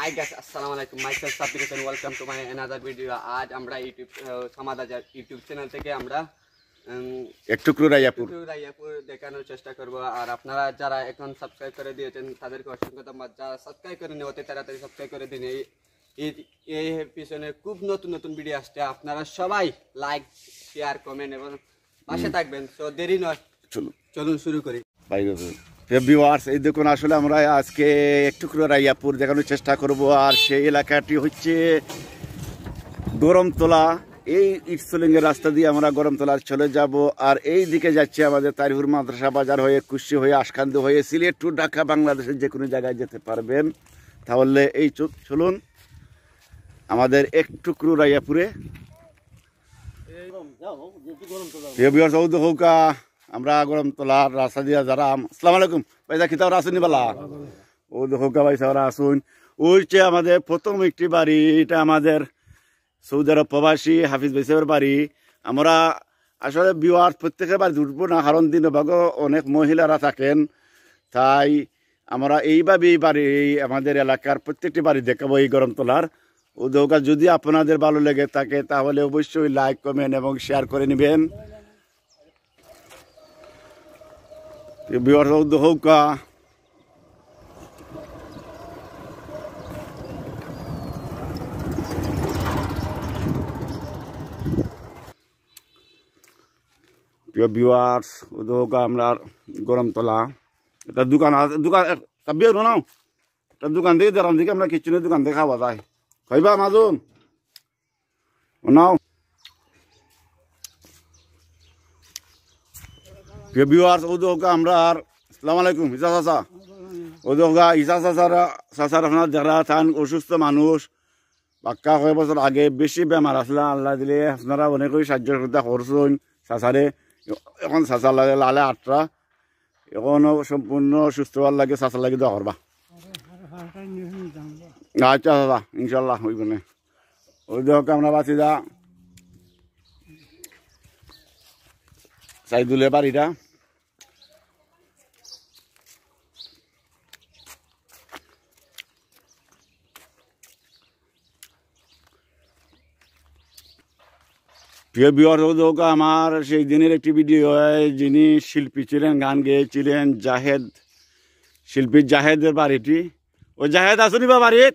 High guys আসসালামু আলাইকুম Michael Sabbir Hossain welcome to my another video আজ আমরা ইউটিউব সমাদাজার ইউটিউব চ্যানেল থেকে আমরা একটুকরু রায়াপুর রায়াপুর দেখানোর চেষ্টা করব আর আপনারা যারা এখন সাবস্ক্রাইব করে দিয়েছেন তাদেরকে অসংখ্য ধন্যবাদ যারা সাবস্ক্রাইব করে করেনি অতি তাড়াতাড়ি সাবস্ক্রাইব করে দিন এই পিছনে খুব নতুন নতুন ভিডিও আসছে আপনারা সবাই লাইক শেয়ার কমেন্ট এবং পাশে থাকবেন তো দেরি নয় চলুন চলুন শুরু করি বাই ভিওয়ার্স এই দেখুন আসলে আমরা আজকে একটু করে রাইয়াপুর দেখানোর চেষ্টা করব আর সেই এলাকাটি হচ্ছে গরমতলা এই ইটসলিংয়ের রাস্তা দিয়ে আমরা গরমতলার চলে যাব আর এই দিকে যাচ্ছে আমাদের তারিহুর মাদ্রাসা বাজার হয়ে কুশি হয়ে আশকান্দি হয়ে সিলেট টু ঢাকা বাংলাদেশের যে কোনো জায়গায় যেতে পারবেন তাহলে এই চলুন আমাদের এক টুকরো রাইয়াপুরে হোকা আমরা গরমতলার রাস্তা দিয়া যারা আসসালাম আলাইকুম ভাইজা খিতাবরা আসুন বালা ও দেখো ভাই সাহরা আসুন ওইছে আমাদের প্রথম একটি বাড়ি এটা আমাদের সৌদি আরব প্রবাসী হাফিজ ভাইসাহের বাড়ি আমরা আসলে বিওয়ার প্রত্যেকের বাড়ি উঠবো না কারণ দিনভাগ অনেক মহিলারা থাকেন তাই আমরা এইভাবেই বাড়ি আমাদের এলাকার প্রত্যেকটি বাড়ি দেখাবো এই গরমতলার দৌকা যদি আপনাদের ভালো লেগে থাকে তাহলে অবশ্যই লাইক কমেন্ট এবং শেয়ার করে নেবেন ये बिहार का व्यूअर्स का हमार गरम तला दुकान दुकान सभी हो ना दुकान देखिए दुकान देखा हुआ था कही बार मजुन ना প্রিয় ভিউয়ার্স ওদোগা আমরা আর আসসালামু আলাইকুম ইজা চাচা ওদোগা ইজা চাচারা চাচার আপনার যারা থান অসুস্থ মানুষ পাক্কা কয়েক বছর আগে বেশি বেমার আসলে আল্লাহ দিলে আপনারা অনেকই সাহায্য সুবিধা করছেন চাচারে এখন চাচার লাগে লালে আটটা এখনও সম্পূর্ণ সুস্থ হওয়ার লাগে চাচার লাগে দেওয়া করবা আচ্ছা দাদা ইনশাল্লাহ হইব ওই দেহকে আমরা বাঁচি যা সাইদুলে বাড়িটা প্রিয় বিহরোধক আমার সেই দিনের একটি ভিডিও হয় যিনি শিল্পী ছিলেন গান গেয়েছিলেন জাহেদ শিল্পী জাহেদের বাড়িটি ও জাহেদ আসুনি বা বাড়ির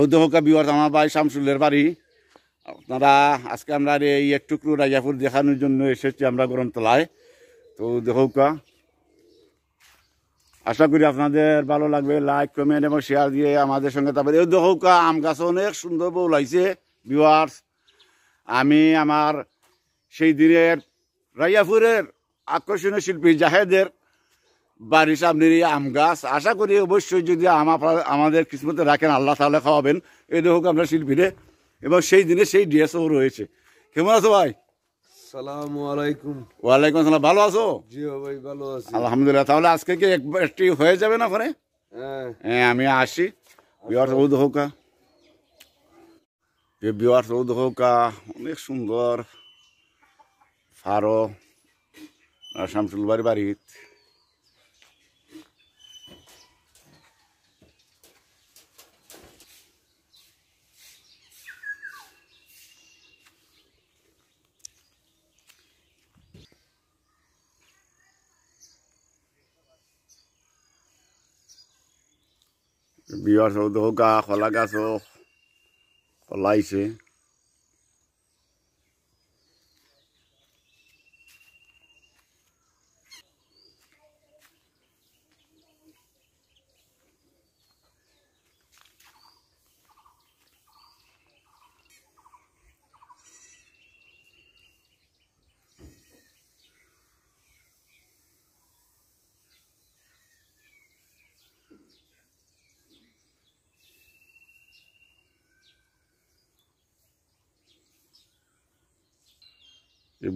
ও দোহকা বিহর আমার ভাই শামসুলের বাড়ি আপনারা আজকে আমরা এই একটুকরু রাজাপুর দেখানোর জন্য এসেছি আমরা গরমতলায় তো কা আশা করি আপনাদের ভালো লাগবে লাইক কমেন্ট এবং শেয়ার দিয়ে আমাদের সঙ্গে তারপরে এই কা আম গাছ অনেক সুন্দর বউ লাগছে ভিউয়ার্স আমি আমার সেই দিনের রাজাপুরের আকর্ষণীয় শিল্পী জাহেদের বাড়ির সামনের এই আম গাছ আশা করি অবশ্যই যদি আমাদের কিসমতে রাখেন আল্লাহ তাহলে খাওয়াবেন এই দেখো আমরা শিল্পীরে এবং সেই দিনে সেই ও রয়েছে কেমন আছো ভাই ওয়ালাইকুম আসসালাম ভালো আছো জি ভালো আলহামদুলিল্লাহ তাহলে আজকে কি হয়ে যাবে না পরে হ্যাঁ।, হ্যাঁ আমি আসি অনেক সুন্দর ফারো শামসুল বাড়ি বাড়ি Vía so de hogar, colarga so colai se.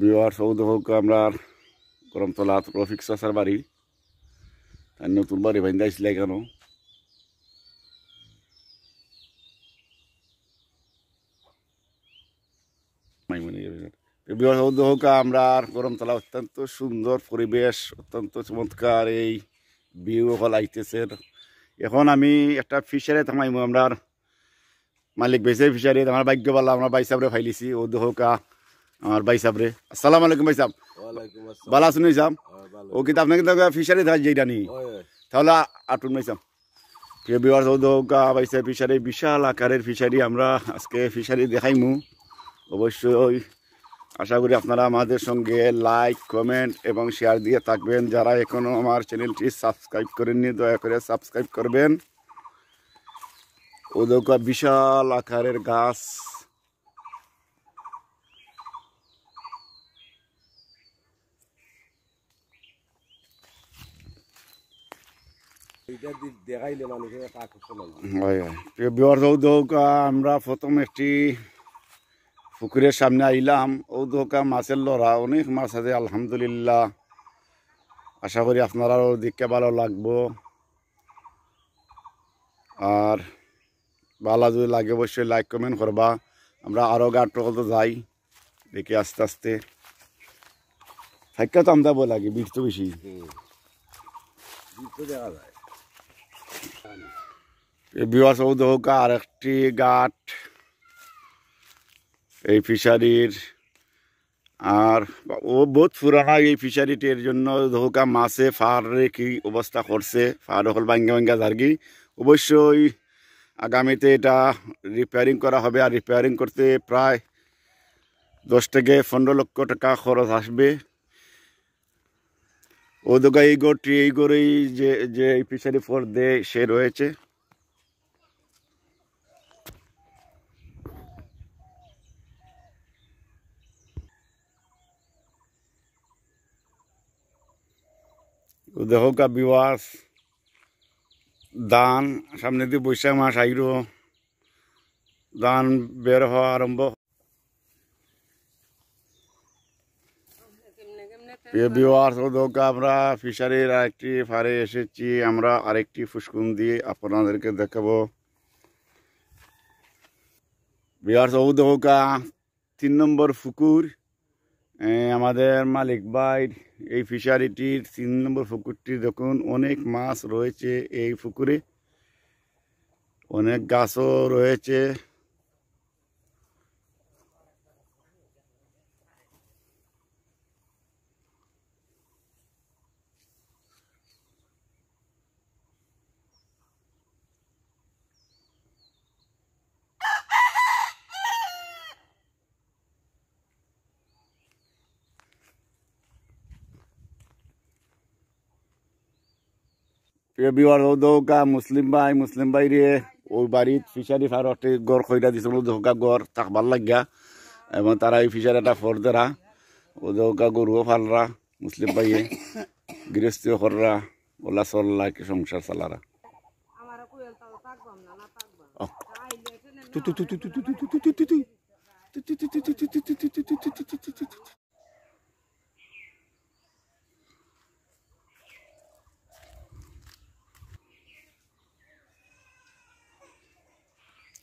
Bihar Saud হোক আমরা করমতলা রফিক চাষার বাড়ি তার নতুন বাড়ি বাইন্দা আসলে কেন বিহার হোক আমরা করমতলা অত্যন্ত সুন্দর পরিবেশ অত্যন্ত চমৎকার এই বিহু হল আইতেছে এখন আমি একটা ফিশারে থামাইমু আমরা মালিক বেসে ফিশারি আমার ভাগ্য পাল্লা আমরা বাইসাবরে ফাইলিছি ওদ হোকা আমার ভাই সাহেব রে আসসালাম আলাইকুম ভাই সাহেব ভালো আছেন ভাই সাহেব হ্যাঁ, ও কিন্তু আপনাকে তো ফিশারি থাকে যেটা নি তাহলে আটুন ভাই সাহেব প্রিয় বিহার চৌধুকা ভাই সাহেব ফিশারি বিশাল আকারের ফিশারি আমরা আজকে ফিশারি দেখাইমু অবশ্যই আশা করি আপনারা আমাদের সঙ্গে লাইক কমেন্ট এবং শেয়ার দিয়ে থাকবেন যারা এখনও আমার চ্যানেলটি সাবস্ক্রাইব করেননি দয়া করে সাবস্ক্রাইব করবেন ওদৌকা বিশাল আকারের গাছ আমরা প্রথম একটি পুকুরের সামনে আইলাম ও দোকা মাছের লড়া অনেক মাছ আছে আলহামদুলিল্লাহ আশা করি আপনারাও দেখতে ভালো লাগবো আর ভালো যদি লাগে অবশ্যই লাইক কমেন্ট করবা আমরা আরও গাঁট তো যাই দেখি আস্তে আস্তে থাকা তো আমদাবো লাগে বিষ তো বেশি দেখা যায় বিভাসৌধ হোক আর একটি গাট এই ফিশারির আর ও বহুত পুরানা এই ফিশারিটির জন্য ধোকা মাছে ফাড়ে কি অবস্থা করছে ফাড় হল ভাঙ্গা ভাঙ্গা ঝাড়গি অবশ্যই আগামীতে এটা রিপেয়ারিং করা হবে আর রিপেয়ারিং করতে প্রায় দশ থেকে পনেরো লক্ষ টাকা খরচ আসবে ও ওদোকা এই গোটি এই গোরেই যে যে এই ফিশারি ফোর দেয় সে রয়েছে তো দেখো বিবাস দান সামনে দিয়ে বৈশাখ মাস আইর দান বের হওয়া আরম্ভ আমরা ফিশারির আরেকটি ফারে এসেছি আমরা আরেকটি ফুসকুন দিয়ে আপনাদেরকে দেখাবো বিহার সৌদৌকা তিন নম্বর ফুকুর আমাদের মালিক ভাই এই ফিশারিটির তিন নম্বর পুকুরটি দেখুন অনেক মাছ রয়েছে এই পুকুরে অনেক গাছও রয়েছে প্রিয় দৌকা মুসলিম ভাই মুসলিম ভাই রে ওই বাড়ির ফিশারি ফারতে গড় খৈরা দিছিল দৌকা গড় তাক ভাল লাগিয়া এবং তারা এই ফিশারি একটা ফর দেরা ও দৌকা গরুও ফালরা মুসলিম ভাইয়ে গৃহস্থীয় কররা ওলা চললা কি সংসার চালারা তু তু তু তু তু তু তু তু তু তু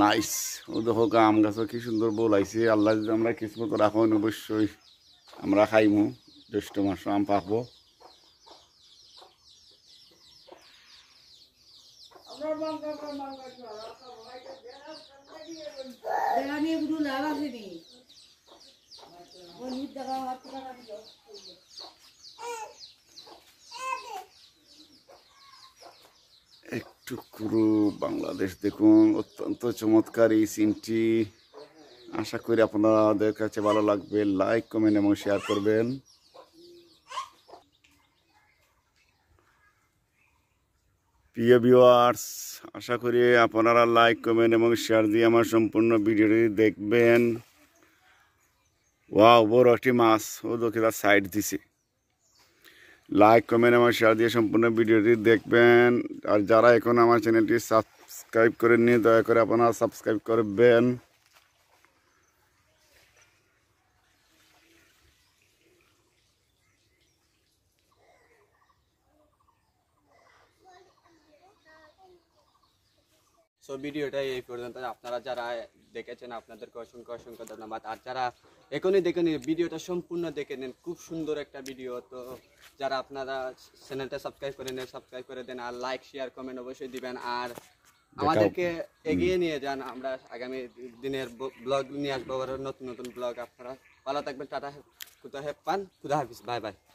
নাইস ও দেখো আম গাছও কি সুন্দর বোলাইছে আল্লাহ যদি আমরা কিসমত রাখো অবশ্যই আমরা খাইমু জ্যৈষ্ঠ মাস আম পাকবো টুকরো বাংলাদেশ দেখুন অত্যন্ত চমৎকার এই সিনটি আশা করি আপনাদের কাছে ভালো লাগবে লাইক কমেন্ট এবং শেয়ার করবেন প্রিয় ভিওয়ার্স আশা করি আপনারা লাইক কমেন্ট এবং শেয়ার দিয়ে আমার সম্পূর্ণ ভিডিওটি দেখবেন ওয়া বড় একটি মাছ ও দক্ষিণা সাইড দিছে লাইক কমেন্ট আমার শেয়ার দিয়ে সম্পূর্ণ ভিডিওটি দেখবেন আর যারা এখন আমার চ্যানেলটি সাবস্ক্রাইব করেননি দয়া করে আপনারা সাবস্ক্রাইব করবেন ভিডিওটাই এই পর্যন্ত আপনারা যারা দেখেছেন আপনাদেরকে অসংখ্য অসংখ্য ধন্যবাদ আর যারা এখনই দেখে নিন ভিডিওটা সম্পূর্ণ দেখে নেন খুব সুন্দর একটা ভিডিও তো যারা আপনারা চ্যানেলটা সাবস্ক্রাইব করে নেন সাবস্ক্রাইব করে দেন আর লাইক শেয়ার কমেন্ট অবশ্যই দিবেন আর আমাদেরকে এগিয়ে নিয়ে যান আমরা আগামী দিনের ব্লগ নিয়ে আসবো নতুন নতুন ব্লগ আপনারা ভালো থাকবেন টাটা খুদা হ্যাপ পান খুদা হাফিজ বাই বাই